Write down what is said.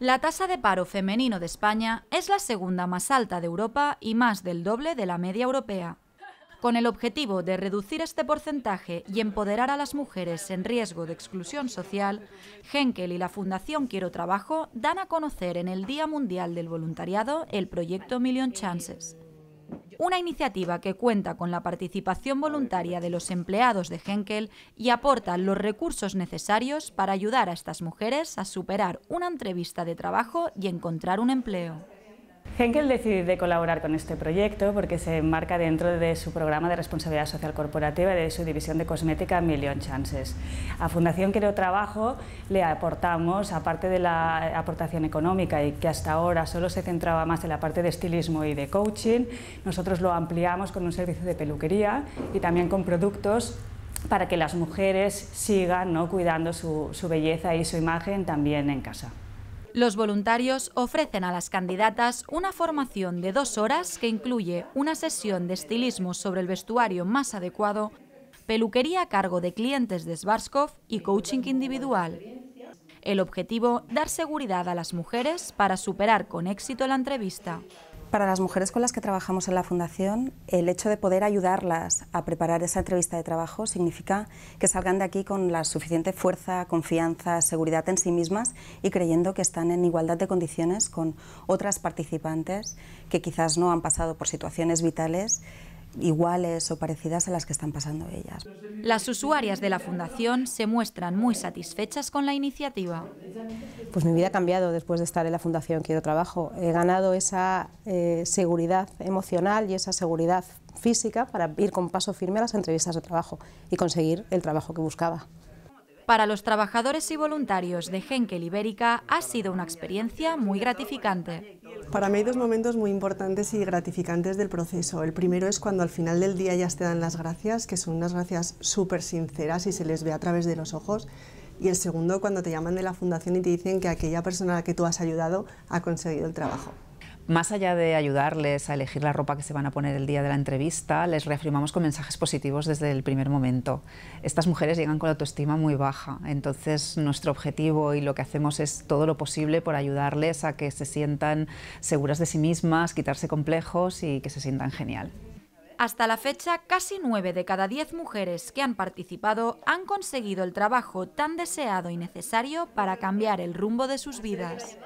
La tasa de paro femenino de España es la segunda más alta de Europa y más del doble de la media europea. Con el objetivo de reducir este porcentaje y empoderar a las mujeres en riesgo de exclusión social, Henkel y la Fundación Quiero Trabajo dan a conocer en el Día Mundial del Voluntariado el proyecto Million Chances. Una iniciativa que cuenta con la participación voluntaria de los empleados de Henkel y aporta los recursos necesarios para ayudar a estas mujeres a superar una entrevista de trabajo y encontrar un empleo. Henkel decide colaborar con este proyecto porque se enmarca dentro de su programa de responsabilidad social corporativa y de su división de cosmética Million Chances. A Fundación Quiero Trabajo le aportamos, aparte de la aportación económica y que hasta ahora solo se centraba más en la parte de estilismo y de coaching, nosotros lo ampliamos con un servicio de peluquería y también con productos para que las mujeres sigan ¿no? cuidando su belleza y su imagen también en casa. Los voluntarios ofrecen a las candidatas una formación de dos horas que incluye una sesión de estilismo sobre el vestuario más adecuado, peluquería a cargo de clientes de Svarskov y coaching individual. El objetivo, dar seguridad a las mujeres para superar con éxito la entrevista. Para las mujeres con las que trabajamos en la Fundación, el hecho de poder ayudarlas a preparar esa entrevista de trabajo significa que salgan de aquí con la suficiente fuerza, confianza, seguridad en sí mismas y creyendo que están en igualdad de condiciones con otras participantes que quizás no han pasado por situaciones vitales iguales o parecidas a las que están pasando ellas. Las usuarias de la fundación se muestran muy satisfechas con la iniciativa. Pues mi vida ha cambiado después de estar en la fundación Quiero Trabajo. He ganado esa eh, seguridad emocional y esa seguridad física para ir con paso firme a las entrevistas de trabajo y conseguir el trabajo que buscaba. Para los trabajadores y voluntarios de Genque Ibérica ha sido una experiencia muy gratificante. Para mí hay dos momentos muy importantes y gratificantes del proceso. El primero es cuando al final del día ya te dan las gracias, que son unas gracias súper sinceras y se les ve a través de los ojos. Y el segundo cuando te llaman de la fundación y te dicen que aquella persona a la que tú has ayudado ha conseguido el trabajo. Más allá de ayudarles a elegir la ropa que se van a poner el día de la entrevista, les reafirmamos con mensajes positivos desde el primer momento. Estas mujeres llegan con la autoestima muy baja, entonces nuestro objetivo y lo que hacemos es todo lo posible por ayudarles a que se sientan seguras de sí mismas, quitarse complejos y que se sientan genial. Hasta la fecha, casi nueve de cada diez mujeres que han participado han conseguido el trabajo tan deseado y necesario para cambiar el rumbo de sus vidas.